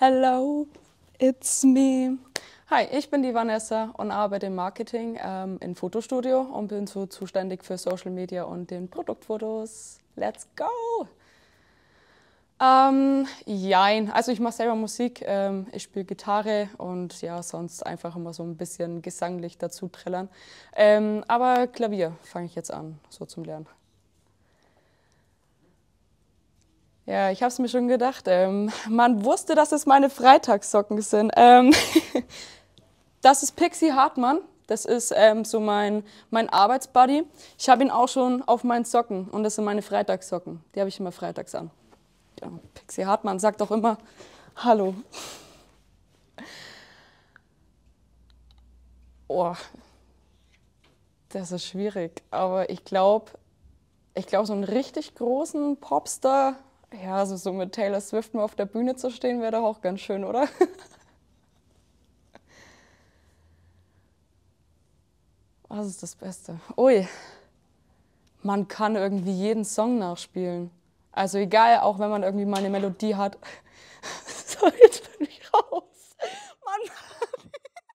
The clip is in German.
Hello, it's me. Hi, ich bin die Vanessa und arbeite im Marketing ähm, im Fotostudio und bin so zuständig für Social Media und den Produktfotos. Let's go! Ähm, jein, also ich mache selber Musik, ähm, ich spiele Gitarre und ja, sonst einfach immer so ein bisschen gesanglich dazu trillern. Ähm, aber Klavier fange ich jetzt an, so zum Lernen. Ja, ich habe es mir schon gedacht. Ähm, man wusste, dass es meine Freitagssocken sind. Ähm, das ist Pixie Hartmann. Das ist ähm, so mein, mein Arbeitsbuddy. Ich habe ihn auch schon auf meinen Socken und das sind meine Freitagssocken. Die habe ich immer freitags an. Ja, Pixie Hartmann sagt auch immer Hallo. Oh, das ist schwierig. Aber ich glaube, ich glaube, so einen richtig großen Popstar ja, also so mit Taylor Swift mal auf der Bühne zu stehen, wäre doch auch ganz schön, oder? Was ist das Beste? Ui, man kann irgendwie jeden Song nachspielen. Also egal, auch wenn man irgendwie mal eine Melodie hat. So, jetzt bin ich raus.